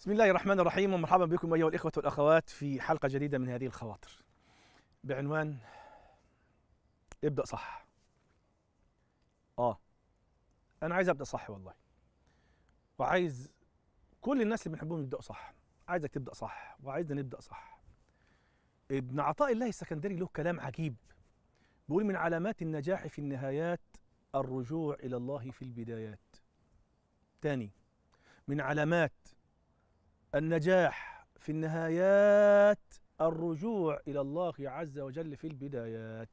بسم الله الرحمن الرحيم ومرحبا بكم ايها الاخوه والاخوات في حلقه جديده من هذه الخواطر بعنوان ابدا صح اه انا عايز ابدا صح والله وعايز كل الناس اللي بنحبهم يبداوا صح عايزك تبدا صح وعايزنا نبدا صح ابن عطاء الله السكندري له كلام عجيب بيقول من علامات النجاح في النهايات الرجوع الى الله في البدايات تاني من علامات النجاح في النهايات الرجوع إلى الله عز وجل في البدايات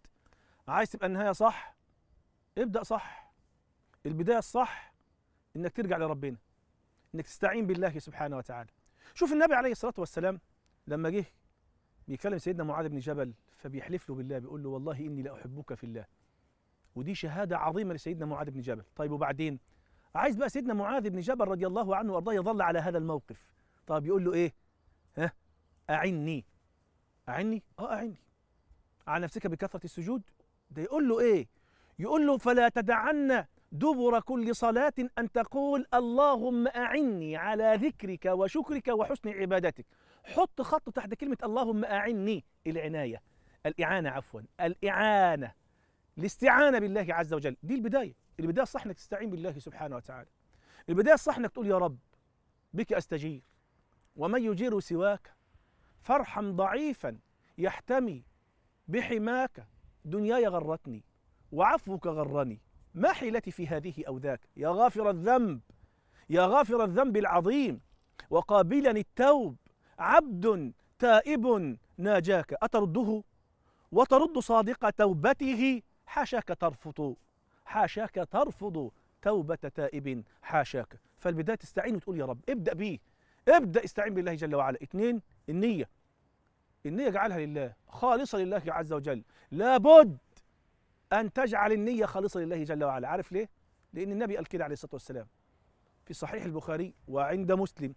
عايز تبقى النهاية صح ابدأ صح البداية الصح إنك ترجع لربنا إنك تستعين بالله سبحانه وتعالى شوف النبي عليه الصلاة والسلام لما جه بيكلم سيدنا معاذ بن جبل فبيحلف له بالله بيقول له والله إني لأحبك في الله ودي شهادة عظيمة لسيدنا معاذ بن جبل طيب وبعدين عايز بقى سيدنا معاذ بن جبل رضي الله عنه وارضاه يظل على هذا الموقف طب يقول له ايه ها اعني اعني اه اعني على نفسك بكثره السجود ده يقول له ايه يقول له فلا تدعن دبر كل صلاة أن تقول اللهم أعني على ذكرك وشكرك وحسن عبادتك حط خط تحت كلمة اللهم أعني العناية الإعانة عفوا الإعانة الاستعانة بالله عز وجل دي البداية البداية صح أنك تستعين بالله سبحانه وتعالى البداية صح أنك تقول يا رب بك أستجير ومن يجير سواك فارحم ضعيفا يحتمي بحماك دنياي غرتني وعفوك غرني ما حيلتي في هذه أو ذاك يا غافر الذنب يا غافر الذنب العظيم وقابلا التوب عبد تائب ناجاك أترده وترد صادق توبته حاشاك ترفض حاشاك ترفض توبة تائب حاشاك فالبداية تستعين وتقول يا رب ابدأ بيه ابدا استعين بالله جل وعلا اثنين النيه النيه اجعلها لله خالصه لله عز وجل لابد ان تجعل النيه خالصه لله جل وعلا عارف ليه لان النبي قال كده عليه الصلاه والسلام في صحيح البخاري وعند مسلم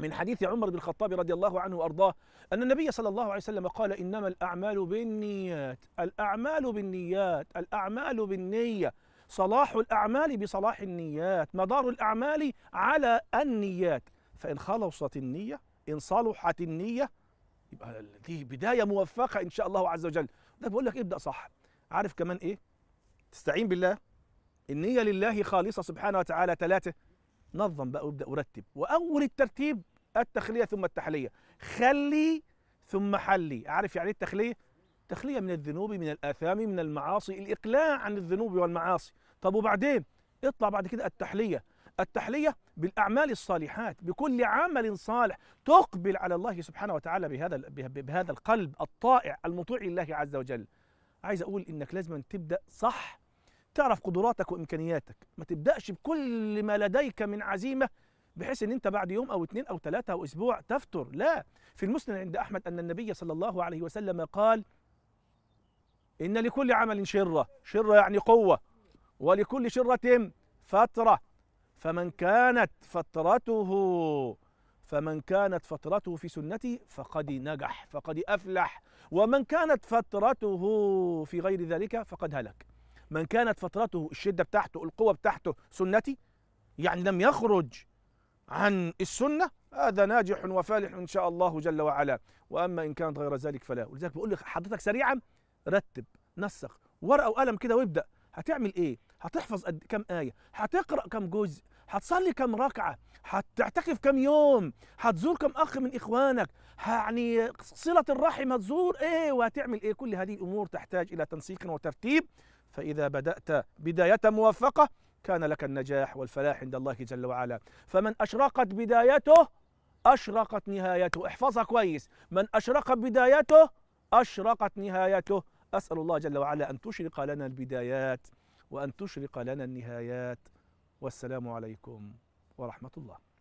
من حديث عمر بن الخطاب رضي الله عنه وارضاه ان النبي صلى الله عليه وسلم قال انما الاعمال بالنيات الاعمال بالنيات الاعمال بالنيه صلاح الاعمال بصلاح النيات مدار الاعمال على النيات فإن خلصت النية إن صلحت النية يبقى دي بداية موفقة إن شاء الله عز وجل ده بقول لك ابدأ صح عارف كمان إيه تستعين بالله النية لله خالصة سبحانه وتعالى ثلاثة نظم بقى وابدأ ورتب وأول الترتيب التخلية ثم التحلية خلي ثم حلي عارف يعني ايه التخلية تخلية من الذنوب من الآثام من المعاصي الإقلاع عن الذنوب والمعاصي طب وبعدين اطلع بعد كده التحلية التحلية بالأعمال الصالحات بكل عمل صالح تقبل على الله سبحانه وتعالى بهذا بهذا القلب الطائع المطيع لله عز وجل عايز أقول إنك لازم تبدأ صح تعرف قدراتك وإمكانياتك ما تبدأش بكل ما لديك من عزيمة بحيث ان انت بعد يوم او اثنين او ثلاثه او اسبوع تفتر لا في المسلم عند احمد ان النبي صلى الله عليه وسلم قال ان لكل عمل شره شره يعني قوه ولكل شره فتره فمن كانت فترته فمن كانت فترته في سنتي فقد نجح فقد افلح ومن كانت فترته في غير ذلك فقد هلك من كانت فترته الشده بتاعته القوه بتاعته سنتي يعني لم يخرج عن السنه هذا ناجح وفالح ان شاء الله جل وعلا واما ان كانت غير ذلك فلا ولذلك بقول لحضرتك سريعا رتب نسق ورقه وقلم كده وابدا هتعمل ايه هتحفظ قد كم آية هتقرأ كم جزء هتصلي كم ركعة هتعتكف كم يوم هتزور كم أخ من إخوانك يعني صلة الرحم هتزور إيه وهتعمل إيه كل هذه الأمور تحتاج إلى تنسيق وترتيب فإذا بدأت بداية موفقة كان لك النجاح والفلاح عند الله جل وعلا فمن أشرقت بدايته أشرقت نهايته احفظها كويس من أشرق بدايته أشرقت نهايته أسأل الله جل وعلا أن تشرق لنا البدايات وأن تشرق لنا النهايات والسلام عليكم ورحمة الله